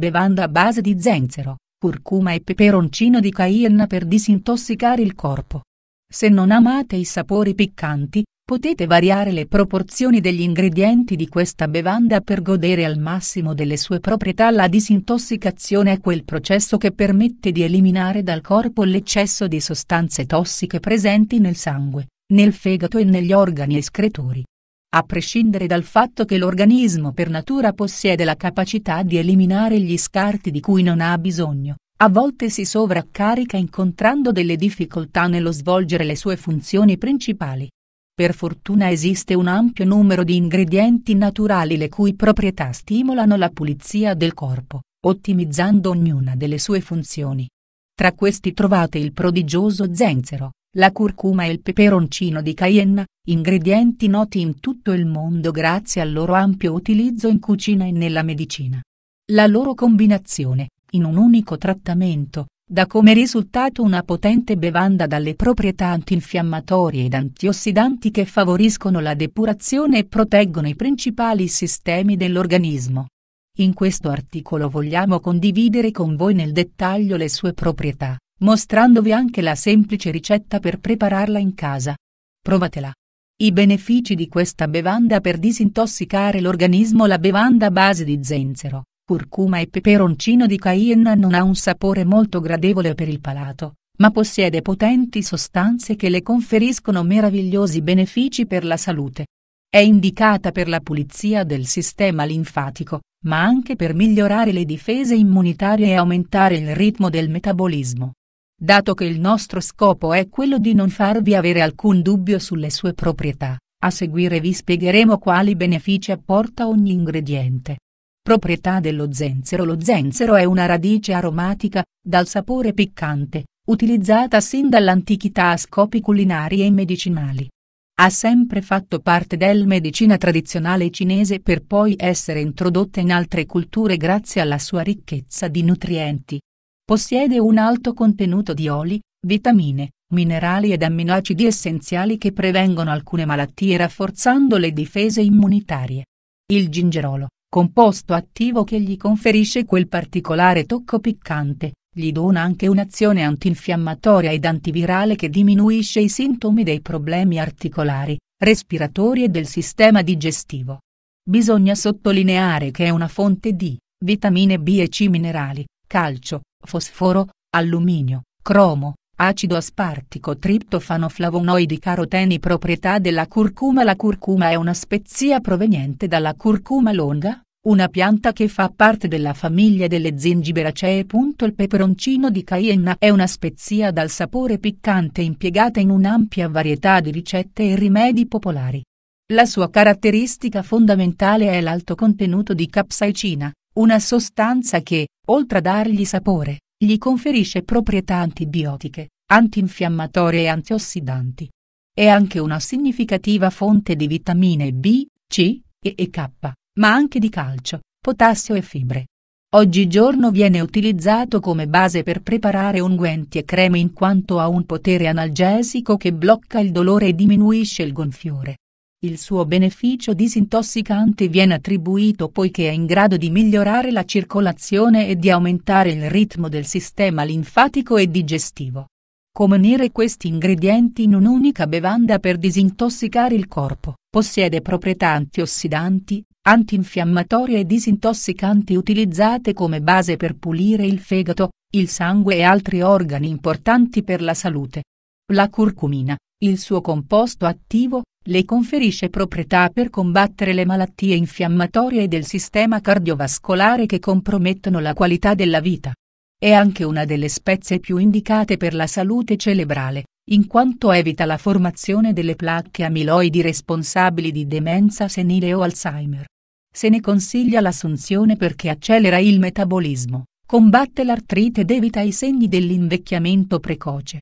bevanda a base di zenzero, curcuma e peperoncino di cayenne per disintossicare il corpo. Se non amate i sapori piccanti, potete variare le proporzioni degli ingredienti di questa bevanda per godere al massimo delle sue proprietà. La disintossicazione è quel processo che permette di eliminare dal corpo l'eccesso di sostanze tossiche presenti nel sangue, nel fegato e negli organi escretori a prescindere dal fatto che l'organismo per natura possiede la capacità di eliminare gli scarti di cui non ha bisogno, a volte si sovraccarica incontrando delle difficoltà nello svolgere le sue funzioni principali. Per fortuna esiste un ampio numero di ingredienti naturali le cui proprietà stimolano la pulizia del corpo, ottimizzando ognuna delle sue funzioni. Tra questi trovate il prodigioso zenzero, la curcuma e il peperoncino di Cayenne, ingredienti noti in tutto il mondo grazie al loro ampio utilizzo in cucina e nella medicina. La loro combinazione, in un unico trattamento, dà come risultato una potente bevanda dalle proprietà antinfiammatorie ed antiossidanti che favoriscono la depurazione e proteggono i principali sistemi dell'organismo. In questo articolo vogliamo condividere con voi nel dettaglio le sue proprietà, mostrandovi anche la semplice ricetta per prepararla in casa. Provatela. I benefici di questa bevanda per disintossicare l'organismo La bevanda a base di zenzero, curcuma e peperoncino di cayenne non ha un sapore molto gradevole per il palato, ma possiede potenti sostanze che le conferiscono meravigliosi benefici per la salute. È indicata per la pulizia del sistema linfatico, ma anche per migliorare le difese immunitarie e aumentare il ritmo del metabolismo. Dato che il nostro scopo è quello di non farvi avere alcun dubbio sulle sue proprietà, a seguire vi spiegheremo quali benefici apporta ogni ingrediente. Proprietà dello zenzero Lo zenzero è una radice aromatica, dal sapore piccante, utilizzata sin dall'antichità a scopi culinari e medicinali. Ha sempre fatto parte del medicina tradizionale cinese per poi essere introdotta in altre culture grazie alla sua ricchezza di nutrienti, Possiede un alto contenuto di oli, vitamine, minerali ed amminoacidi essenziali che prevengono alcune malattie rafforzando le difese immunitarie. Il gingerolo, composto attivo che gli conferisce quel particolare tocco piccante, gli dona anche un'azione antinfiammatoria ed antivirale che diminuisce i sintomi dei problemi articolari, respiratori e del sistema digestivo. Bisogna sottolineare che è una fonte di vitamine B e C minerali, calcio, fosforo, alluminio, cromo, acido aspartico triptofano flavonoidi caroteni Proprietà della curcuma La curcuma è una spezia proveniente dalla curcuma longa, una pianta che fa parte della famiglia delle zingiberacee. Il peperoncino di Cayenne è una spezia dal sapore piccante impiegata in un'ampia varietà di ricette e rimedi popolari. La sua caratteristica fondamentale è l'alto contenuto di capsaicina, una sostanza che, oltre a dargli sapore, gli conferisce proprietà antibiotiche, antinfiammatorie e antiossidanti. È anche una significativa fonte di vitamine B, C e, e K, ma anche di calcio, potassio e fibre. Oggigiorno viene utilizzato come base per preparare unguenti e creme in quanto ha un potere analgesico che blocca il dolore e diminuisce il gonfiore. Il suo beneficio disintossicante viene attribuito poiché è in grado di migliorare la circolazione e di aumentare il ritmo del sistema linfatico e digestivo. Come unire questi ingredienti in un'unica bevanda per disintossicare il corpo, possiede proprietà antiossidanti, antinfiammatorie e disintossicanti utilizzate come base per pulire il fegato, il sangue e altri organi importanti per la salute. La curcumina, il suo composto attivo le conferisce proprietà per combattere le malattie infiammatorie del sistema cardiovascolare che compromettono la qualità della vita. È anche una delle spezie più indicate per la salute cerebrale, in quanto evita la formazione delle placche amiloidi responsabili di demenza senile o Alzheimer. Se ne consiglia l'assunzione perché accelera il metabolismo, combatte l'artrite ed evita i segni dell'invecchiamento precoce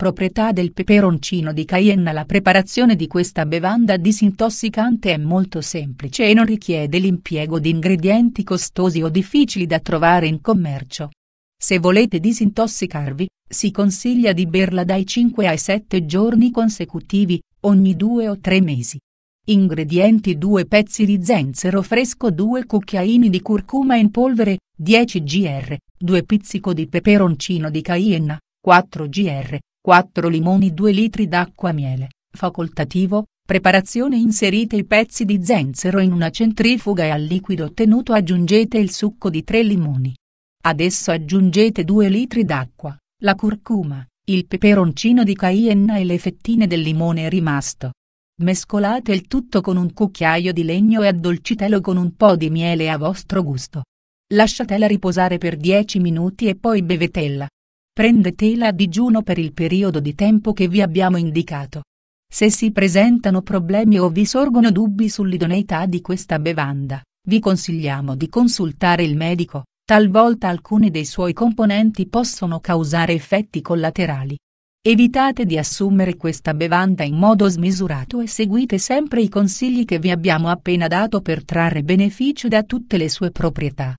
proprietà del peperoncino di Cayenne La preparazione di questa bevanda disintossicante è molto semplice e non richiede l'impiego di ingredienti costosi o difficili da trovare in commercio. Se volete disintossicarvi, si consiglia di berla dai 5 ai 7 giorni consecutivi, ogni 2 o 3 mesi. Ingredienti 2 pezzi di zenzero fresco 2 cucchiaini di curcuma in polvere, 10 gr, 2 pizzico di peperoncino di Cayenne, 4 gr, 4 limoni 2 litri d'acqua miele, facoltativo, preparazione inserite i pezzi di zenzero in una centrifuga e al liquido ottenuto aggiungete il succo di 3 limoni. Adesso aggiungete 2 litri d'acqua, la curcuma, il peperoncino di cayenne e le fettine del limone rimasto. Mescolate il tutto con un cucchiaio di legno e addolcitelo con un po' di miele a vostro gusto. Lasciatela riposare per 10 minuti e poi bevetela prendetela a digiuno per il periodo di tempo che vi abbiamo indicato. Se si presentano problemi o vi sorgono dubbi sull'idoneità di questa bevanda, vi consigliamo di consultare il medico, talvolta alcuni dei suoi componenti possono causare effetti collaterali. Evitate di assumere questa bevanda in modo smisurato e seguite sempre i consigli che vi abbiamo appena dato per trarre beneficio da tutte le sue proprietà.